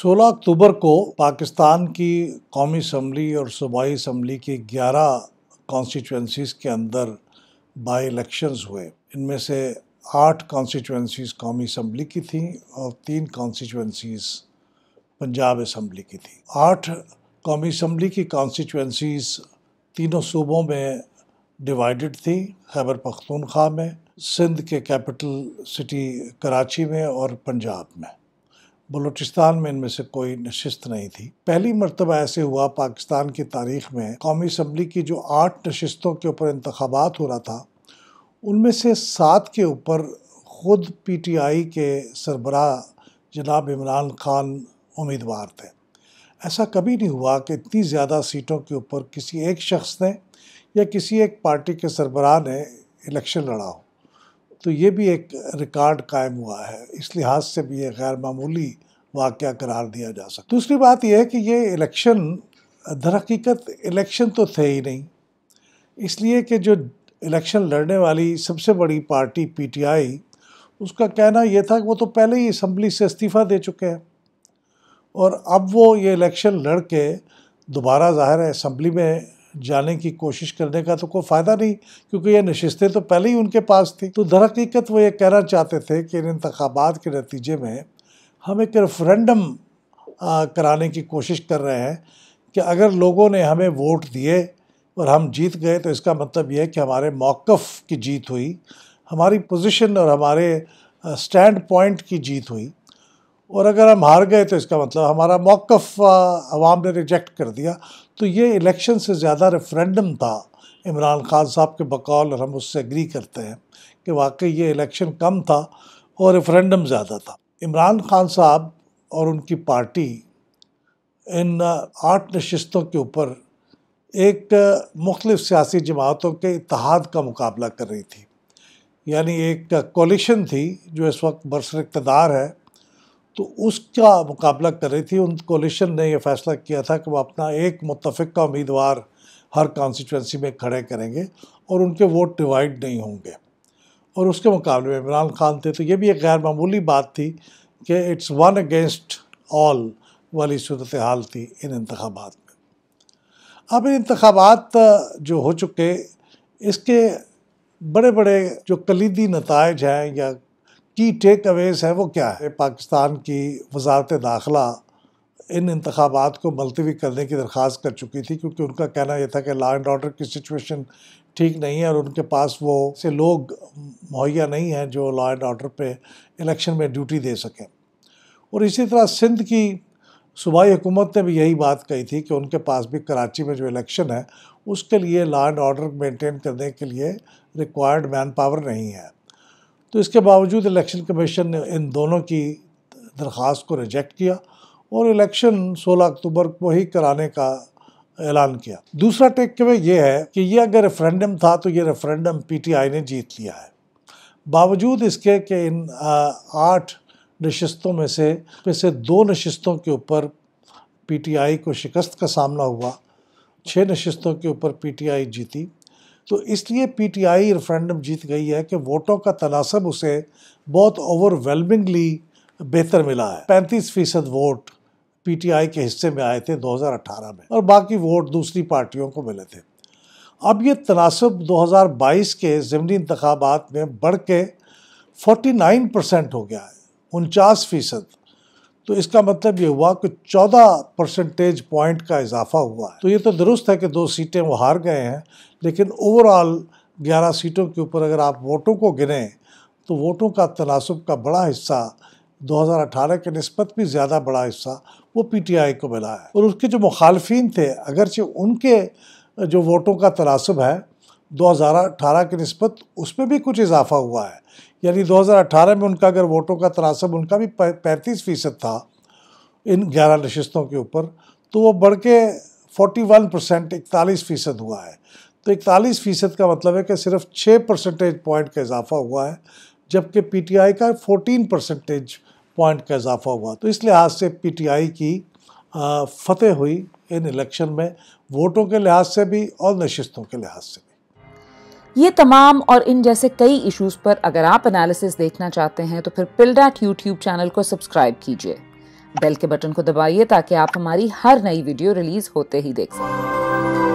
16 अक्टूबर को पाकिस्तान की कौमी असम्बली और सूबाई असम्बली की 11 कॉन्स्टिट्यूंसीज़ के अंदर बाई इलेक्शंस हुए इनमें से आठ कॉन्स्टिट्यूंसीज़ कौमी असम्बली की थी और तीन कॉन्स्टिट्यूंसीज़ पंजाब असम्बली की थी आठ कौमी असम्बली की कॉन्स्टिट्यूंसीज़ तीनों सूबों में डिवाइडेड थी खैबर पख्तूनख्वा में सिंध के कैपिटल सिटी कराची में और पंजाब में बलूचिस्तान में इनमें से कोई नशस्त नहीं थी पहली मरतबा ऐसे हुआ पाकिस्तान की तारीख में कौमी असम्बली की जो आठ नशस्तों के ऊपर इंतबात हो रहा था उनमें से सात के ऊपर ख़ुद पी टी आई के सरबरा जनाब इमरान खान उम्मीदवार थे ऐसा कभी नहीं हुआ कि इतनी ज़्यादा सीटों के ऊपर किसी एक शख्स ने या किसी एक पार्टी के सरबराह ने इलेक्शन लड़ा हो तो ये भी एक रिकॉर्ड कायम हुआ है इस लिहाज से भी ये गैर मामूली वाक़ करार दिया जा सकता दूसरी बात यह है कि ये इलेक्शन दरहकीकत इलेक्शन तो थे ही नहीं इसलिए कि जो इलेक्शन लड़ने वाली सबसे बड़ी पार्टी पीटीआई उसका कहना यह था कि वो तो पहले ही असम्बली से इस्तीफ़ा दे चुके हैं और अब वो ये इलेक्शन लड़ के दोबारा ज़ाहिर है असम्बली में जाने की कोशिश करने का तो कोई फ़ायदा नहीं क्योंकि ये नशस्तें तो पहले ही उनके पास थी तो हकीकत वो ये कहना चाहते थे कि इन इंतबात के नतीजे में हम एक रेफरेंडम कराने की कोशिश कर रहे हैं कि अगर लोगों ने हमें वोट दिए और हम जीत गए तो इसका मतलब यह है कि हमारे मौक़ की जीत हुई हमारी पोजीशन और हमारे स्टैंड पॉइंट की जीत हुई और अगर हम हार गए तो इसका मतलब हमारा मौक़ आवाम ने रिजेक्ट कर दिया तो ये इलेक्शन से ज़्यादा रेफरेंडम था इमरान खान साहब के बकौल और हम उससे एग्री करते हैं कि वाकई ये इलेक्शन कम था और रेफरेंडम ज़्यादा था इमरान खान साहब और उनकी पार्टी इन आठ नशस्तों के ऊपर एक मुख्तफ सियासी जमातों के इतिहाद का मुकाबला कर रही थी यानी एक कोलिशन थी जो इस वक्त बरसर इकतदार है तो उसका मुकाबला कर रही थी उन कोलिशन ने यह फैसला किया था कि वो अपना एक मुतफ़ का उम्मीदवार हर कॉन्स्टिट्यूंसी में खड़े करेंगे और उनके वोट डिवाइड नहीं होंगे और उसके मुकाबले में इमरान खान थे तो ये भी एक गैर मामूली बात थी कि इट्स वन अगेंस्ट ऑल वाली सूरत हाल थी इन इंतबात में अब इन इंतबात जो हो चुके इसके बड़े बड़े जो कलीदी नतज हैं या की टेक अवेज है वो क्या है पाकिस्तान की वजारत दाखिला इन इंतबात को मुलतवी करने की दरख्वास्त कर चुकी थी क्योंकि उनका कहना यह था कि लॉ एंड ऑर्डर की सिचुएशन ठीक नहीं है और उनके पास वो से लोग मुहैया नहीं हैं जो लॉ एंड ऑर्डर पे इलेक्शन में ड्यूटी दे सकें और इसी तरह सिंध की सूबाई हुकूमत ने भी यही बात कही थी कि उनके पास भी कराची में जो इलेक्शन है उसके लिए लॉ एंड ऑर्डर मेंटेन करने के लिए रिक्वायर्ड मैन पावर नहीं है तो इसके बावजूद इलेक्शन कमीशन ने इन दोनों की दरख्वास्त को रिजेक्ट किया और इलेक्शन 16 अक्टूबर को ही कराने का ऐलान किया दूसरा टेक वे ये है कि ये अगर रेफरेंडम था तो ये रेफरेंडम पीटीआई ने जीत लिया है बावजूद इसके कि इन आठ नशस्तों में से में से दो नशस्तों के ऊपर पीटीआई को शिकस्त का सामना हुआ छः नशस्तों के ऊपर पीटीआई जीती तो इसलिए पीटीआई रेफरेंडम जीत गई है कि वोटों का तनासब उसे बहुत ओवरवेलमिंगली बेहतर मिला है पैंतीस फीसद वोट पीटीआई के हिस्से में आए थे 2018 में और बाकी वोट दूसरी पार्टियों को मिले थे अब ये तनासब 2022 के ज़मनी इंतबात में बढ़ के नाइन परसेंट हो गया है उनचास फीसद तो इसका मतलब ये हुआ कि 14 परसेंटेज पॉइंट का इजाफा हुआ है तो ये तो दुरुस्त है कि दो सीटें वो हार गए हैं लेकिन ओवरऑल 11 सीटों के ऊपर अगर आप वोटों को गिनें तो वोटों का तनासब का बड़ा हिस्सा 2018 के नस्बत भी ज़्यादा बड़ा हिस्सा वो पीटीआई को मिला है और उसके जो मुखालफी थे अगरचे उनके जो वोटों का तनासब है 2018 के नस्बत उसमें भी कुछ इजाफा हुआ है यानी 2018 में उनका अगर वोटों का तनासब उनका भी पैंतीस फीसद था इन ग्यारह नशस्तों के ऊपर तो वो बढ़ के फोर्टी वन परसेंट इकतालीस फ़ीसद हुआ है तो इकतालीस फ़ीसद का मतलब है कि सिर्फ छः परसेंटेज पॉइंट का इजाफा हुआ है जबकि पीटीआई का फोर्टीन परसेंटेज पॉइंट का इजाफा हुआ तो इस लिहाज से पीटीआई की फतेह हुई इन इलेक्शन में वोटों के लिहाज से भी और नशस्तों के लिहाज से भी ये तमाम और इन जैसे कई इश्यूज पर अगर आप एनालिसिस देखना चाहते हैं तो फिर पिलडाट यूट्यूब चैनल को सब्सक्राइब कीजिए बेल के बटन को दबाइए ताकि आप हमारी हर नई वीडियो रिलीज होते ही देख सकें